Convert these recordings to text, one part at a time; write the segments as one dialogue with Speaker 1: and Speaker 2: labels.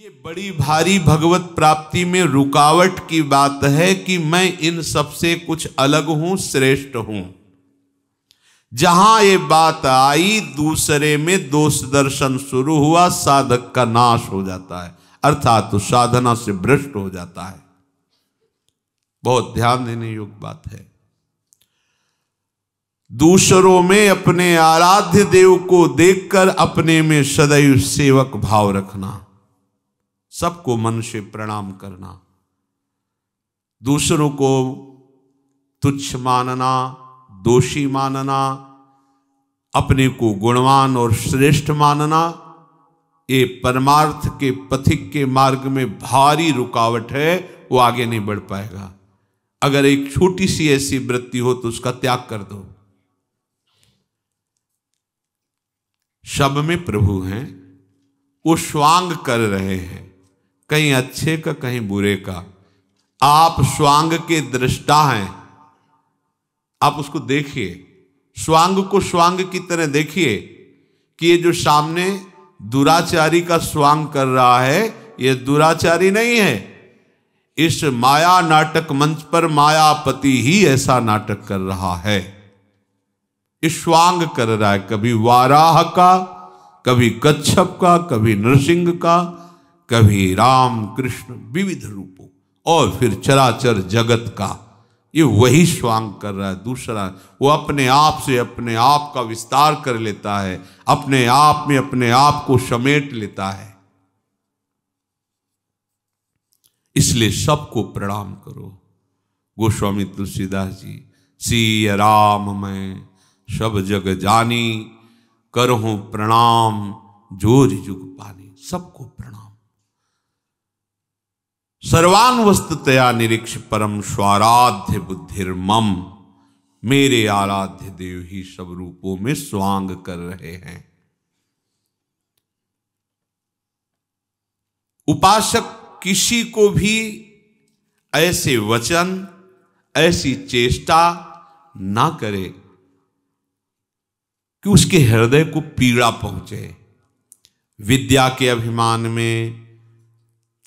Speaker 1: ये बड़ी भारी भगवत प्राप्ति में रुकावट की बात है कि मैं इन सबसे कुछ अलग हूं श्रेष्ठ हूं जहां ये बात आई दूसरे में दोष दर्शन शुरू हुआ साधक का नाश हो जाता है अर्थात तो साधना से भ्रष्ट हो जाता है बहुत ध्यान देने योग्य बात है दूसरों में अपने आराध्य देव को देखकर अपने में सदैव सेवक भाव रखना सबको मन से प्रणाम करना दूसरों को तुच्छ मानना दोषी मानना अपने को गुणवान और श्रेष्ठ मानना ये परमार्थ के पथिक के मार्ग में भारी रुकावट है वो आगे नहीं बढ़ पाएगा अगर एक छोटी सी ऐसी वृत्ति हो तो उसका त्याग कर दो शब में प्रभु हैं वो स्वांग कर रहे हैं कहीं अच्छे का कहीं बुरे का आप स्वांग के दृष्टा हैं आप उसको देखिए स्वांग को स्वांग की तरह देखिए कि ये जो सामने दुराचारी का स्वांग कर रहा है ये दुराचारी नहीं है इस माया नाटक मंच पर मायापति ही ऐसा नाटक कर रहा है इस स्वांग कर रहा है कभी वाराह का कभी कच्छप का कभी नृसिंह का कभी राम कृष्ण विविध रूपों और फिर चराचर जगत का ये वही स्वांग कर रहा है दूसरा वो अपने आप से अपने आप का विस्तार कर लेता है अपने आप में अपने आप को समेट लेता है इसलिए सबको प्रणाम करो गोस्वामी तुलसीदास जी सी राम मैं सब जग जानी करो प्रणाम जोर जुग पानी सबको प्रणाम वस्तुतया निरीक्ष परम स्वाराध्य बुद्धिर्मम मेरे आराध्य देव ही सब रूपों में स्वांग कर रहे हैं उपासक किसी को भी ऐसे वचन ऐसी चेष्टा ना करे कि उसके हृदय को पीड़ा पहुंचे विद्या के अभिमान में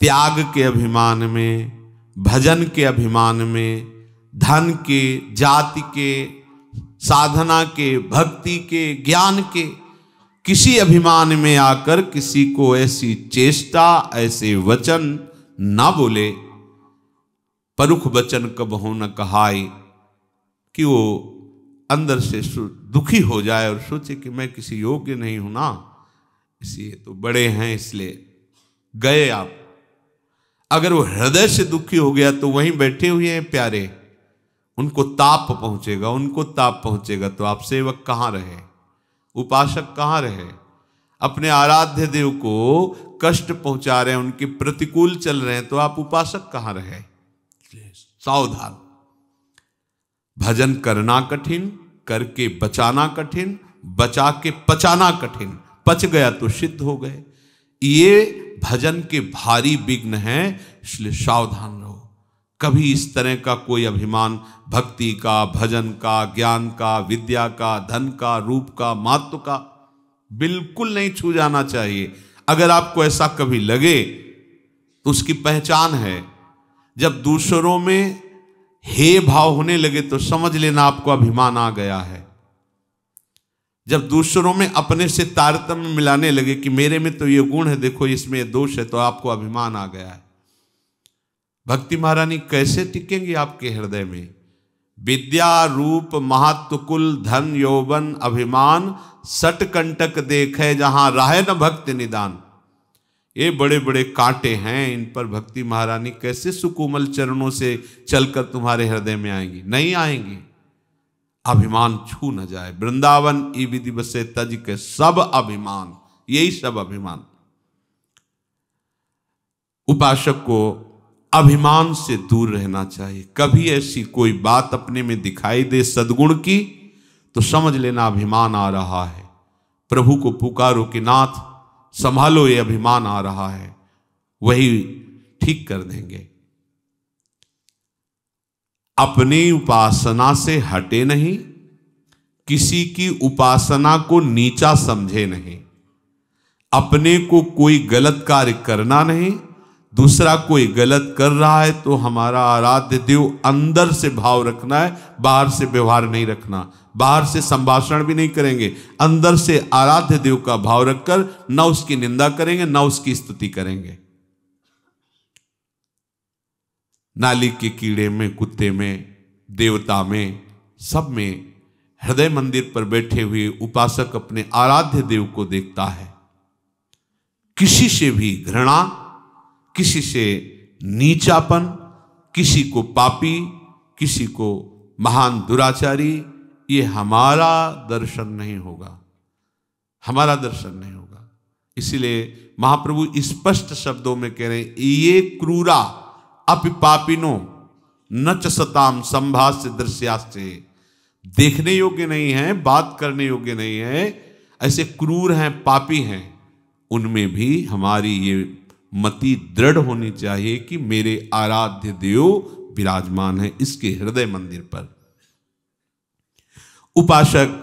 Speaker 1: त्याग के अभिमान में भजन के अभिमान में धन के जाति के साधना के भक्ति के ज्ञान के किसी अभिमान में आकर किसी को ऐसी चेष्टा ऐसे वचन ना बोले परुख वचन कब हो न कहाए कि वो अंदर से दुखी हो जाए और सोचे कि मैं किसी योग्य नहीं हूं ना इसलिए तो बड़े हैं इसलिए गए आप अगर वो हृदय से दुखी हो गया तो वहीं बैठे हुए हैं प्यारे उनको ताप पहुंचेगा उनको ताप पहुंचेगा तो आप सेवक कहाँ रहे उपासक कहाँ रहे अपने आराध्य देव को कष्ट पहुंचा रहे हैं उनके प्रतिकूल चल रहे हैं तो आप उपासक कहाँ रहे सावधान भजन करना कठिन करके बचाना कठिन बचा के पचाना कठिन पच गया तो सिद्ध हो गए ये भजन के भारी विघ्न हैं इसलिए सावधान रहो कभी इस तरह का कोई अभिमान भक्ति का भजन का ज्ञान का विद्या का धन का रूप का महत्व का बिल्कुल नहीं छू जाना चाहिए अगर आपको ऐसा कभी लगे तो उसकी पहचान है जब दूसरों में हे भाव होने लगे तो समझ लेना आपको अभिमान आ गया है जब दूसरों में अपने से तारतम्य मिलाने लगे कि मेरे में तो ये गुण है देखो इसमें ये दोष है तो आपको अभिमान आ गया है भक्ति महारानी कैसे टिकेंगी आपके हृदय में विद्या रूप महत्व कुल धन यौवन अभिमान सट कंटक देखे जहां राह न भक्त निदान ये बड़े बड़े कांटे हैं इन पर भक्ति महारानी कैसे सुकोमल चरणों से चलकर तुम्हारे हृदय में आएंगी नहीं आएंगी अभिमान छू न जाए वृंदावन ई विधि बसे तज के सब अभिमान यही सब अभिमान उपासक को अभिमान से दूर रहना चाहिए कभी ऐसी कोई बात अपने में दिखाई दे सदगुण की तो समझ लेना अभिमान आ रहा है प्रभु को पुकारो कि नाथ संभालो ये अभिमान आ रहा है वही ठीक कर देंगे अपनी उपासना से हटे नहीं किसी की उपासना को नीचा समझे नहीं अपने को कोई गलत कार्य करना नहीं दूसरा कोई गलत कर रहा है तो हमारा आराध्य देव अंदर से भाव रखना है बाहर से व्यवहार नहीं रखना बाहर से संभाषण भी नहीं करेंगे अंदर से आराध्य देव का भाव रखकर न उसकी निंदा करेंगे न उसकी स्तुति करेंगे नाली के कीड़े में कुत्ते में देवता में सब में हृदय मंदिर पर बैठे हुए उपासक अपने आराध्य देव को देखता है किसी से भी घृणा किसी से नीचापन किसी को पापी किसी को महान दुराचारी ये हमारा दर्शन नहीं होगा हमारा दर्शन नहीं होगा इसलिए महाप्रभु स्पष्ट शब्दों में कह रहे हैं ये क्रूरा अपि पापिनो न चताम संभाष दृश्यास्ते देखने योग्य नहीं है बात करने योग्य नहीं है ऐसे क्रूर हैं पापी हैं उनमें भी हमारी ये मति दृढ़ होनी चाहिए कि मेरे आराध्य देव विराजमान है इसके हृदय मंदिर पर उपासक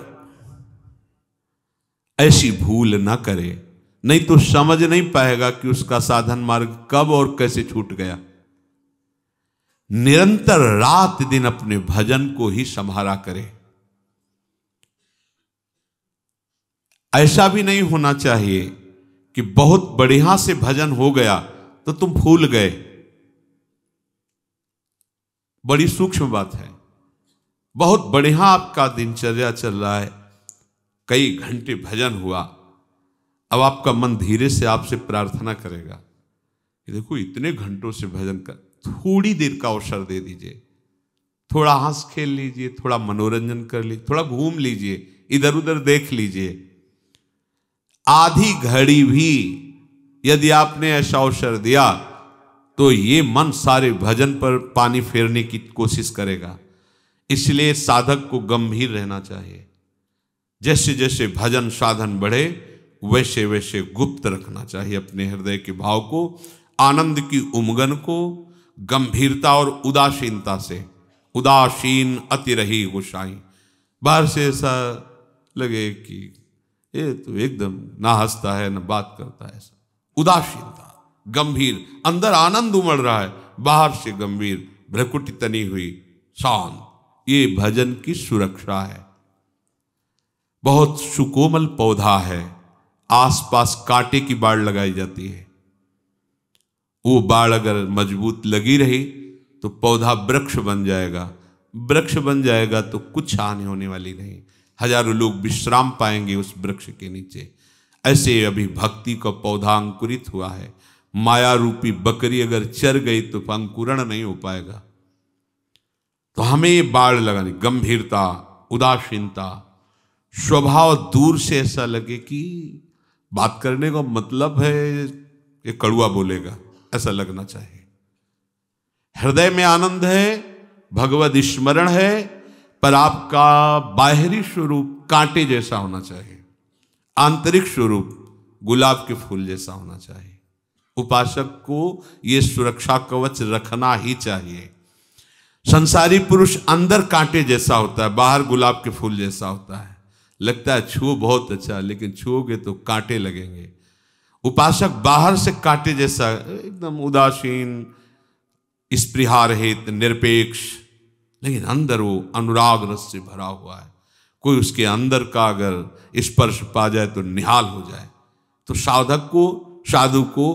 Speaker 1: ऐसी भूल ना करे नहीं तो समझ नहीं पाएगा कि उसका साधन मार्ग कब और कैसे छूट गया निरंतर रात दिन अपने भजन को ही संभाला करे ऐसा भी नहीं होना चाहिए कि बहुत बढ़िया से भजन हो गया तो तुम फूल गए बड़ी सूक्ष्म बात है बहुत बढ़िया आपका दिनचर्या चल रहा है कई घंटे भजन हुआ अब आपका मन धीरे से आपसे प्रार्थना करेगा कि देखो इतने घंटों से भजन कर थोड़ी देर का अवसर दे दीजिए थोड़ा हंस खेल लीजिए थोड़ा मनोरंजन कर लीजिए थोड़ा घूम लीजिए इधर उधर देख लीजिए आधी घड़ी भी यदि आपने ऐसा अवसर दिया तो ये मन सारे भजन पर पानी फेरने की कोशिश करेगा इसलिए साधक को गंभीर रहना चाहिए जैसे जैसे भजन साधन बढ़े वैसे वैसे गुप्त रखना चाहिए अपने हृदय के भाव को आनंद की उमगन को गंभीरता और उदासीनता से उदासीन अति रही गुस्साई बाहर से ऐसा लगे कि ये तो एकदम ना हंसता है ना बात करता है ऐसा उदासीनता गंभीर अंदर आनंद उमड़ रहा है बाहर से गंभीर भ्रकुटी तनी हुई शांत ये भजन की सुरक्षा है बहुत सुकोमल पौधा है आसपास कांटे की बाढ़ लगाई जाती है वो बाढ़ अगर मजबूत लगी रही तो पौधा वृक्ष बन जाएगा वृक्ष बन जाएगा तो कुछ हानि होने वाली नहीं हजारों लोग विश्राम पाएंगे उस वृक्ष के नीचे ऐसे अभी भक्ति का पौधा अंकुरित हुआ है माया रूपी बकरी अगर चर गई तो अंकुरण नहीं हो पाएगा तो हमें बाढ़ लगानी गंभीरता उदासीनता स्वभाव दूर से ऐसा लगे कि बात करने का मतलब है ये कड़ुआ बोलेगा ऐसा लगना चाहिए हृदय में आनंद है भगवत स्मरण है पर आपका बाहरी स्वरूप कांटे जैसा होना चाहिए आंतरिक स्वरूप गुलाब के फूल जैसा होना चाहिए उपासक को यह सुरक्षा कवच रखना ही चाहिए संसारी पुरुष अंदर कांटे जैसा होता है बाहर गुलाब के फूल जैसा होता है लगता है छुओ बहुत अच्छा लेकिन छुओगे तो कांटे लगेंगे उपासक बाहर से काटे जैसा एकदम उदासीन स्पृहा निरपेक्ष लेकिन अंदर वो अनुराग रस से भरा हुआ है कोई उसके अंदर का अगर स्पर्श पा जाए तो निहाल हो जाए तो साधक को साधु को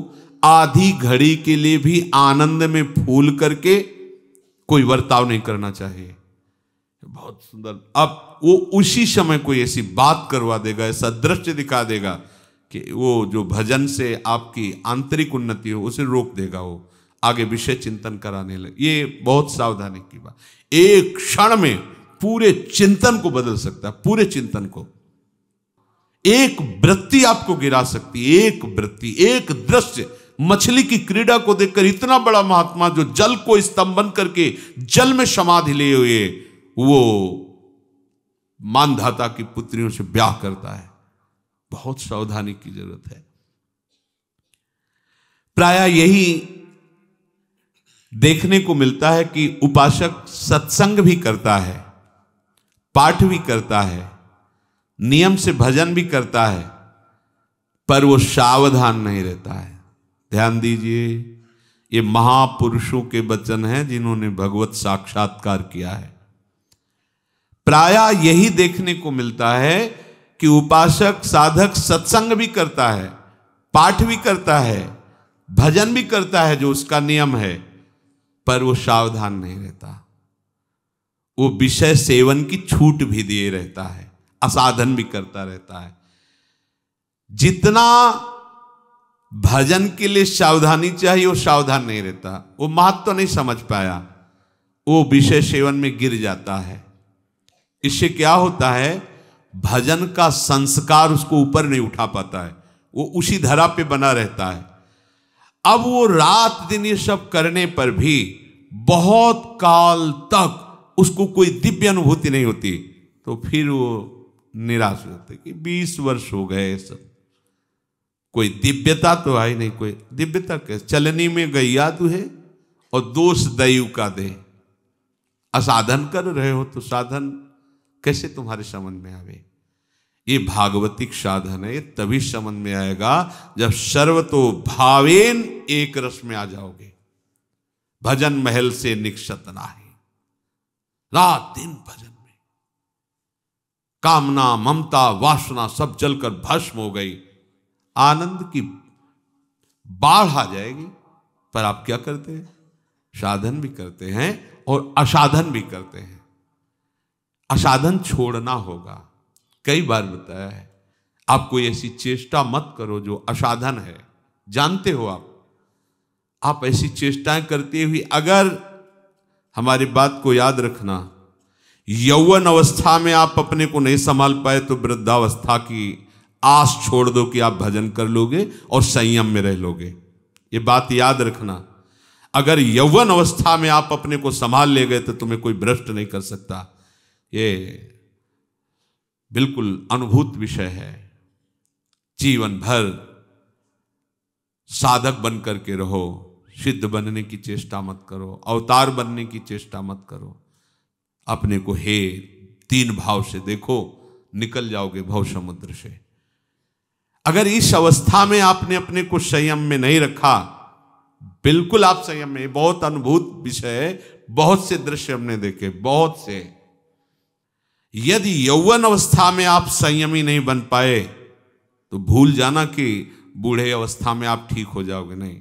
Speaker 1: आधी घड़ी के लिए भी आनंद में फूल करके कोई वर्ताव नहीं करना चाहिए बहुत सुंदर अब वो उसी समय कोई ऐसी बात करवा देगा ऐसा दृश्य दिखा देगा कि वो जो भजन से आपकी आंतरिक उन्नति हो उसे रोक देगा वो आगे विषय चिंतन कराने लगे ये बहुत सावधानी की बात एक क्षण में पूरे चिंतन को बदल सकता है पूरे चिंतन को एक वृत्ति आपको गिरा सकती है एक वृत्ति एक दृश्य मछली की क्रीड़ा को देखकर इतना बड़ा महात्मा जो जल को स्तंभन करके जल में समाधि लिए हुए वो मानधाता की पुत्रियों से ब्याह करता है बहुत सावधानी की जरूरत है प्राय यही देखने को मिलता है कि उपासक सत्संग भी करता है पाठ भी करता है नियम से भजन भी करता है पर वो सावधान नहीं रहता है ध्यान दीजिए ये महापुरुषों के वचन हैं जिन्होंने भगवत साक्षात्कार किया है प्राय यही देखने को मिलता है कि उपासक साधक सत्संग भी करता है पाठ भी करता है भजन भी करता है जो उसका नियम है पर वो सावधान नहीं रहता वो विषय सेवन की छूट भी दिए रहता है असाधन भी करता रहता है जितना भजन के लिए सावधानी चाहिए वो सावधान नहीं रहता वो महत्व तो नहीं समझ पाया वो विषय सेवन में गिर जाता है इससे क्या होता है भजन का संस्कार उसको ऊपर नहीं उठा पाता है वो उसी धरा पे बना रहता है अब वो रात दिन ये सब करने पर भी बहुत काल तक उसको कोई दिव्य अनुभूति नहीं होती तो फिर वो निराश हो जाते कि बीस वर्ष हो गए सब कोई दिव्यता तो आई नहीं कोई दिव्यता कैसे चलनी में गैया तू है और दोष दैव का दे असाधन कर रहे हो तो साधन कैसे तुम्हारे समझ में आवे ये भागवतिक साधन है तभी समझ में आएगा जब सर्व तो भावेन एक रस में आ जाओगे भजन महल से निक्षत ना है रात दिन भजन में कामना ममता वासना सब जलकर भस्म हो गई आनंद की बाढ़ आ जाएगी पर आप क्या करते हैं साधन भी करते हैं और असाधन भी करते हैं असाधन छोड़ना होगा कई बार बताया है आप कोई ऐसी चेष्टा मत करो जो असाधन है जानते हो आप आप ऐसी चेष्टाएं करते हुए अगर हमारी बात को याद रखना यौवन अवस्था में आप अपने को नहीं संभाल पाए तो वृद्धावस्था की आस छोड़ दो कि आप भजन कर लोगे और संयम में रह लोगे ये बात याद रखना अगर यौवन अवस्था में आप अपने को संभाल ले गए तो तुम्हें कोई भ्रष्ट नहीं कर सकता ये बिल्कुल अनुभूत विषय है जीवन भर साधक बन करके रहो सिद्ध बनने की चेष्टा मत करो अवतार बनने की चेष्टा मत करो अपने को हे तीन भाव से देखो निकल जाओगे भव समुद्र से अगर इस अवस्था में आपने अपने को संयम में नहीं रखा बिल्कुल आप संयम में बहुत अनुभूत विषय है बहुत से दृश्य हमने देखे बहुत से यदि यौवन अवस्था में आप संयमी नहीं बन पाए तो भूल जाना कि बूढ़े अवस्था में आप ठीक हो जाओगे नहीं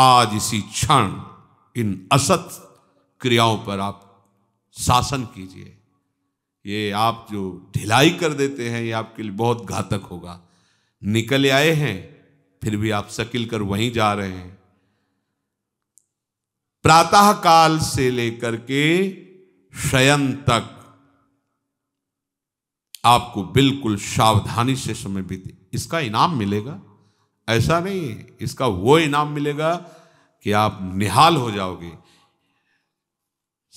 Speaker 1: आज इसी क्षण इन असत क्रियाओं पर आप शासन कीजिए ये आप जो ढिलाई कर देते हैं ये आपके लिए बहुत घातक होगा निकल आए हैं फिर भी आप सकिल कर वहीं जा रहे हैं प्रातः काल से लेकर के शयन तक आपको बिल्कुल सावधानी से समय बीते इसका इनाम मिलेगा ऐसा नहीं है इसका वो इनाम मिलेगा कि आप निहाल हो जाओगे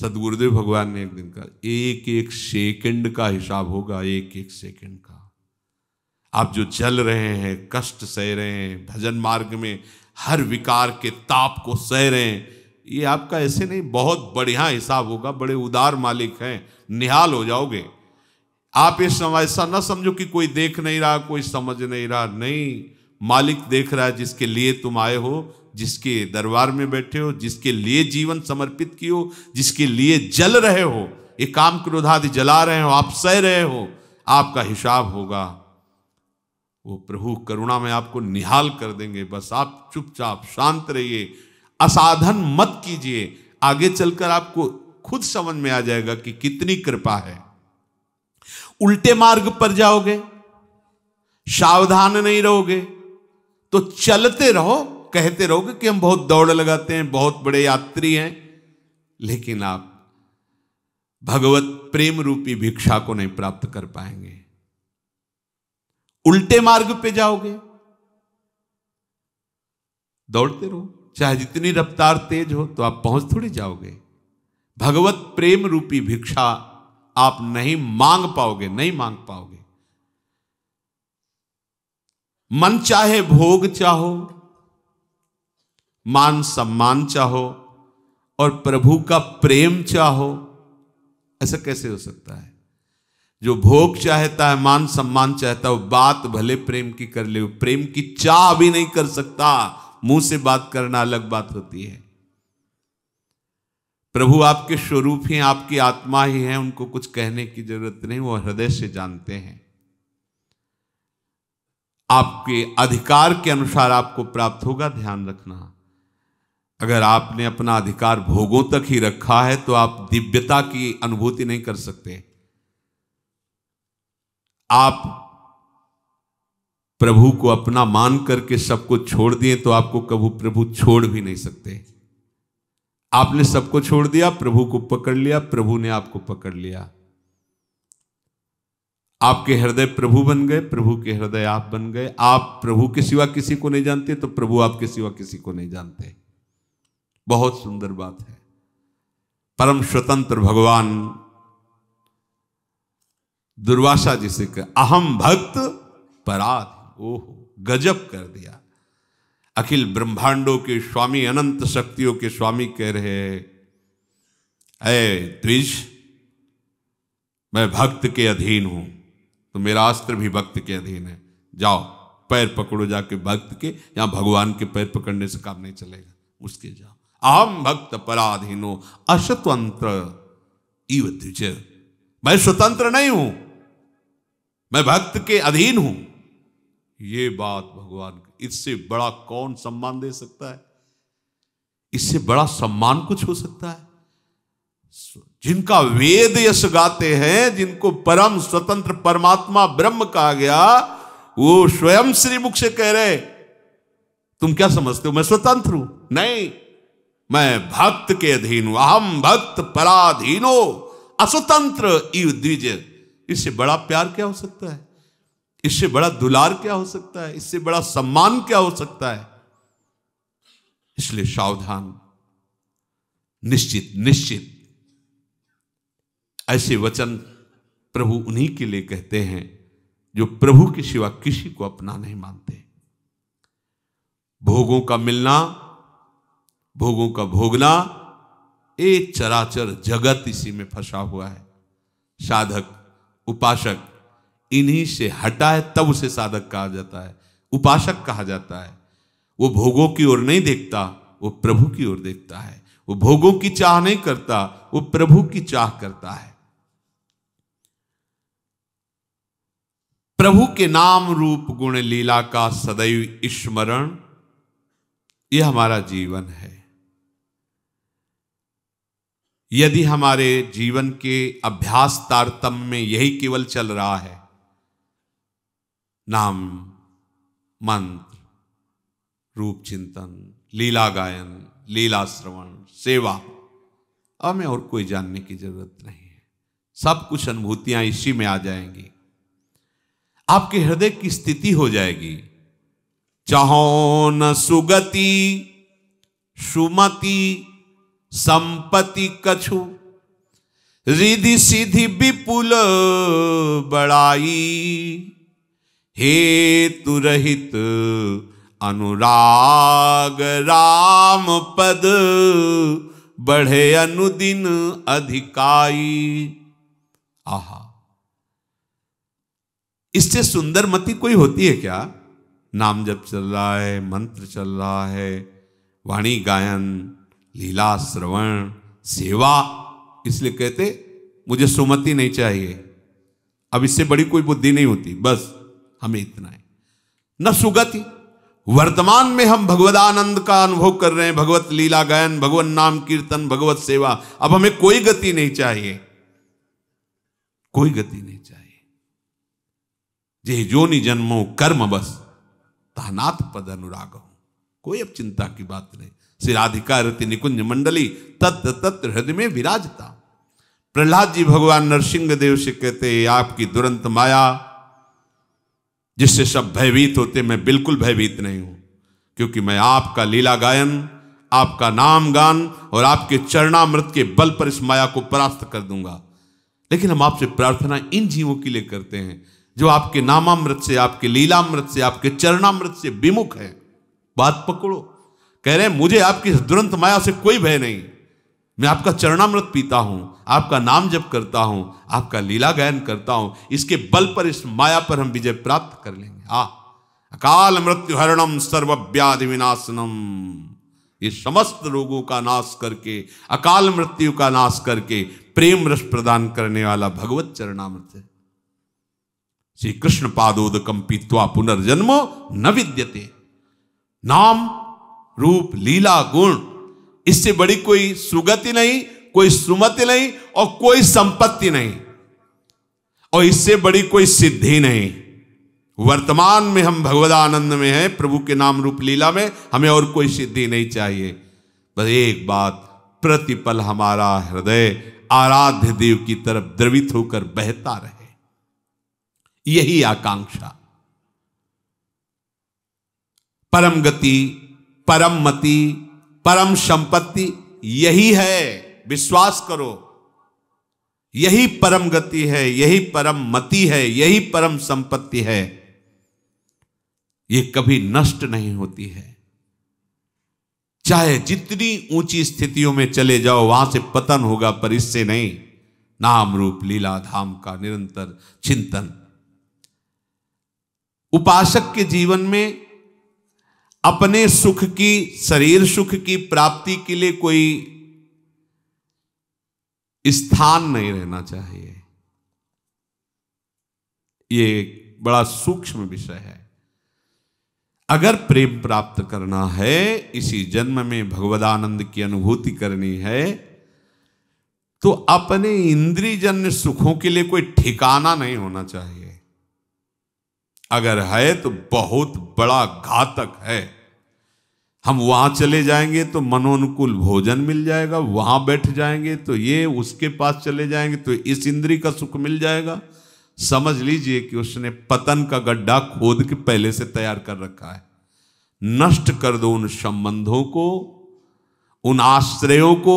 Speaker 1: सदगुरुदेव भगवान ने एक दिन का एक एक सेकंड का हिसाब होगा एक एक सेकंड का आप जो चल रहे हैं कष्ट सह रहे हैं भजन मार्ग में हर विकार के ताप को सह रहे हैं ये आपका ऐसे नहीं बहुत बढ़िया हिसाब होगा बड़े उदार मालिक हैं निहाल हो जाओगे आप ये समय ऐसा ना समझो कि कोई देख नहीं रहा कोई समझ नहीं रहा नहीं मालिक देख रहा है जिसके लिए तुम आए हो जिसके दरबार में बैठे हो जिसके लिए जीवन समर्पित किए हो जिसके लिए जल रहे हो ये काम क्रोधादि जला रहे हो आप सह रहे हो आपका हिसाब होगा वो प्रभु करुणा में आपको निहाल कर देंगे बस आप चुपचाप शांत रहिए असाधन मत कीजिए आगे चलकर आपको खुद समझ में आ जाएगा कि कितनी कृपा है उल्टे मार्ग पर जाओगे सावधान नहीं रहोगे तो चलते रहो कहते रहोगे कि हम बहुत दौड़ लगाते हैं बहुत बड़े यात्री हैं लेकिन आप भगवत प्रेम रूपी भिक्षा को नहीं प्राप्त कर पाएंगे उल्टे मार्ग पे जाओगे दौड़ते रहो चाहे जितनी रफ्तार तेज हो तो आप पहुंच थोड़ी जाओगे भगवत प्रेम रूपी भिक्षा आप नहीं मांग पाओगे नहीं मांग पाओगे मन चाहे भोग चाहो मान सम्मान चाहो और प्रभु का प्रेम चाहो ऐसा कैसे हो सकता है जो भोग चाहता है मान सम्मान चाहता है वो बात भले प्रेम की कर ले प्रेम की चाह भी नहीं कर सकता मुंह से बात करना अलग बात होती है प्रभु आपके स्वरूप हैं आपकी आत्मा ही है उनको कुछ कहने की जरूरत नहीं वो हृदय से जानते हैं आपके अधिकार के अनुसार आपको प्राप्त होगा ध्यान रखना अगर आपने अपना अधिकार भोगों तक ही रखा है तो आप दिव्यता की अनुभूति नहीं कर सकते आप प्रभु को अपना मान करके सबको छोड़ दिए तो आपको कभी प्रभु छोड़ भी नहीं सकते आपने सबको छोड़ दिया प्रभु को पकड़ लिया प्रभु ने आपको पकड़ लिया आपके हृदय प्रभु बन गए प्रभु के हृदय आप बन गए आप प्रभु के सिवा किसी को नहीं जानते तो प्रभु आपके सिवा किसी को नहीं जानते बहुत सुंदर बात है परम स्वतंत्र भगवान दुर्वासा जिसे कर अहम भक्त पराध ओहो गजब कर दिया अखिल ब्रह्मांडों के स्वामी अनंत शक्तियों के स्वामी कह रहे हैं द्विज मैं भक्त के अधीन हूं तो मेरा अस्त्र भी भक्त के अधीन है जाओ पैर पकड़ो जाके भक्त के या भगवान के पैर पकड़ने से काम नहीं चलेगा उसके जाओ अहम भक्त पराधीनो अस्वतंत्र द्विज मैं स्वतंत्र नहीं हूं मैं भक्त के अधीन हूं ये बात भगवान इससे बड़ा कौन सम्मान दे सकता है इससे बड़ा सम्मान कुछ हो सकता है जिनका वेद यश गाते हैं जिनको परम स्वतंत्र परमात्मा ब्रह्म कहा गया वो स्वयं श्रीमुख से कह रहे तुम क्या समझते हो मैं स्वतंत्र हूं नहीं मैं भक्त के अधीन हूं अहम भक्त पराधीनो अस्वतंत्र इव द्विज इससे बड़ा प्यार क्या हो सकता है इससे बड़ा दुलार क्या हो सकता है इससे बड़ा सम्मान क्या हो सकता है इसलिए सावधान निश्चित निश्चित ऐसे वचन प्रभु उन्हीं के लिए कहते हैं जो प्रभु के सिवा किसी को अपना नहीं मानते भोगों का मिलना भोगों का भोगना एक चराचर जगत इसी में फंसा हुआ है साधक उपासक इन्हीं से हटाए तब उसे साधक कहा जाता है उपासक कहा जाता है वो भोगों की ओर नहीं देखता वो प्रभु की ओर देखता है वो भोगों की चाह नहीं करता वो प्रभु की चाह करता है प्रभु के नाम रूप गुण लीला का सदैव स्मरण यह हमारा जीवन है यदि हमारे जीवन के अभ्यास तारतम्य में यही केवल चल रहा है नाम मंत्र रूप चिंतन लीला गायन लीला श्रवण सेवा हमें और कोई जानने की जरूरत नहीं है सब कुछ अनुभूतियां इसी में आ जाएंगी आपके हृदय की स्थिति हो जाएगी चाहो न सुगति सुमति संपत्ति कछु रिधि सीधी विपुल बड़ाई हेतु रहित अनुराग राम पद बढ़े अनुदिन अधिकाई आहा इससे सुंदर मति कोई होती है क्या नाम जब चल रहा है मंत्र चल रहा है वाणी गायन लीला श्रवण सेवा इसलिए कहते मुझे सुमति नहीं चाहिए अब इससे बड़ी कोई बुद्धि नहीं होती बस हमें इतना है न सुगति वर्तमान में हम भगवदानंद का अनुभव कर रहे हैं भगवत लीला गायन भगवत नाम कीर्तन भगवत सेवा अब हमें कोई गति नहीं चाहिए कोई गति नहीं चाहिए जे जोनि जन्मो कर्म बस तहनाथ पद अनुराग हो कोई अब चिंता की बात नहीं सिराधिका रति निकुंज मंडली तत्व तत्व हृदय में विराजता प्रहलाद जी भगवान नरसिंह देव से कहते आपकी दुरंत माया जिससे सब भयभीत होते मैं बिल्कुल भयभीत नहीं हूं क्योंकि मैं आपका लीला गायन आपका नाम गान और आपके चरणामृत के बल पर इस माया को परास्त कर दूंगा लेकिन हम आपसे प्रार्थना इन जीवों के लिए करते हैं जो आपके नामामृत से आपके लीलामृत से आपके चरणामृत से विमुख है बात पकड़ो कह रहे हैं मुझे आपकी दुरंत माया से कोई भय नहीं मैं आपका चरणामृत पीता हूं आपका नाम जप करता हूं आपका लीला गायन करता हूं इसके बल पर इस माया पर हम विजय प्राप्त कर लेंगे आ हाँ, अकाल मृत्यु हरणम सर्वव्याधि विनाशनम ये समस्त रोगों का नाश करके अकाल मृत्यु का नाश करके प्रेम रस प्रदान करने वाला भगवत चरणामृत है श्री कृष्ण पादोद कंपित्वा पुनर्जन्मो न विद्यते नाम रूप लीला गुण इससे बड़ी कोई सुगति नहीं कोई सुमति नहीं और कोई संपत्ति नहीं और इससे बड़ी कोई सिद्धि नहीं वर्तमान में हम भगवद आनंद में हैं प्रभु के नाम रूप लीला में हमें और कोई सिद्धि नहीं चाहिए बस एक बात प्रतिपल हमारा हृदय आराध्य देव की तरफ द्रवित होकर बहता रहे यही आकांक्षा परम गति परम मति परम संपत्ति यही है विश्वास करो यही परम गति है यही परम मति है यही परम संपत्ति है ये कभी नष्ट नहीं होती है चाहे जितनी ऊंची स्थितियों में चले जाओ वहां से पतन होगा पर इससे नहीं नाम रूप लीला धाम का निरंतर चिंतन उपासक के जीवन में अपने सुख की शरीर सुख की प्राप्ति के लिए कोई स्थान नहीं रहना चाहिए ये बड़ा सूक्ष्म विषय है अगर प्रेम प्राप्त करना है इसी जन्म में भगवदानंद की अनुभूति करनी है तो अपने जन्य सुखों के लिए कोई ठिकाना नहीं होना चाहिए अगर है तो बहुत बड़ा घातक है हम वहां चले जाएंगे तो मनोनुकूल भोजन मिल जाएगा वहां बैठ जाएंगे तो ये उसके पास चले जाएंगे तो इस इंद्री का सुख मिल जाएगा समझ लीजिए कि उसने पतन का गड्ढा खोद के पहले से तैयार कर रखा है नष्ट कर दो उन संबंधों को उन आश्रयों को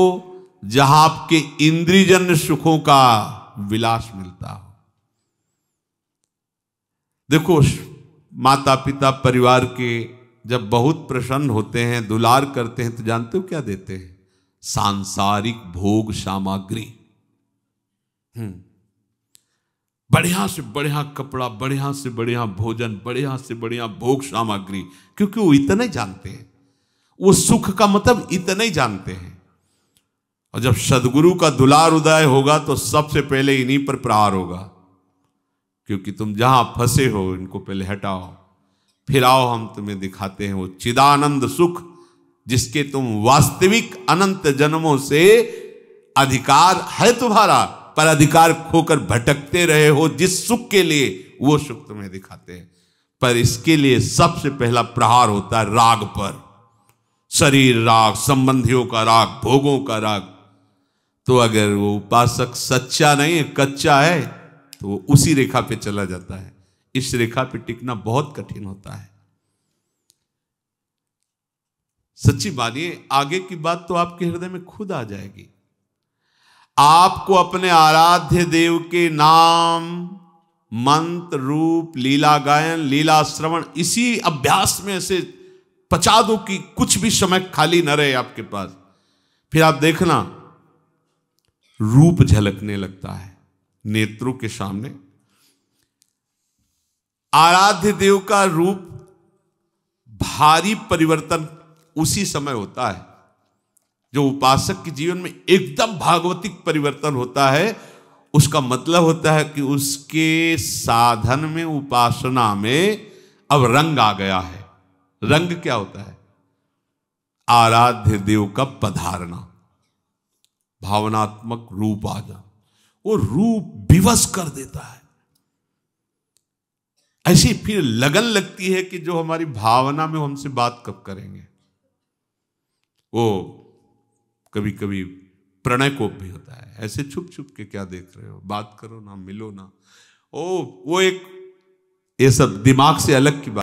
Speaker 1: जहां आपके इंद्रीजन सुखों का विलास मिलता हो देखो माता पिता परिवार के जब बहुत प्रसन्न होते हैं दुलार करते हैं तो जानते हो क्या देते हैं सांसारिक भोग सामग्री हम्म। बढ़िया से बढ़िया कपड़ा बढ़िया से बढ़िया भोजन बढ़िया से बढ़िया भोग सामग्री क्योंकि वो इतने जानते हैं वो सुख का मतलब इतने ही जानते हैं और जब सदगुरु का दुलार उदय होगा तो सबसे पहले इन्हीं पर प्रहार होगा क्योंकि तुम जहां फंसे हो इनको पहले हटाओ फिर आओ हम तुम्हें दिखाते हैं वो चिदानंद सुख जिसके तुम वास्तविक अनंत जन्मों से अधिकार है तुम्हारा पर अधिकार खोकर भटकते रहे हो जिस सुख के लिए वो सुख तुम्हें दिखाते हैं पर इसके लिए सबसे पहला प्रहार होता है राग पर शरीर राग संबंधियों का राग भोगों का राग तो अगर वो उपासक सच्चा नहीं है कच्चा है तो वो उसी रेखा पे चला जाता है इस रेखा पे टिकना बहुत कठिन होता है सच्ची बात ये आगे की बात तो आपके हृदय में खुद आ जाएगी आपको अपने आराध्य देव के नाम मंत्र रूप लीला गायन लीला श्रवण इसी अभ्यास में से पचा दो कि कुछ भी समय खाली न रहे आपके पास फिर आप देखना रूप झलकने लगता है नेत्रों के सामने आराध्य देव का रूप भारी परिवर्तन उसी समय होता है जो उपासक के जीवन में एकदम भागवतिक परिवर्तन होता है उसका मतलब होता है कि उसके साधन में उपासना में अब रंग आ गया है रंग क्या होता है आराध्य देव का पधारना भावनात्मक रूप आ जाना वो रूप विवश कर देता है ऐसी फिर लगन लगती है कि जो हमारी भावना में हमसे बात कब करेंगे वो कभी कभी प्रणय कोप भी होता है ऐसे छुप छुप के क्या देख रहे हो बात करो ना मिलो ना ओ वो एक ये सब दिमाग से अलग की बात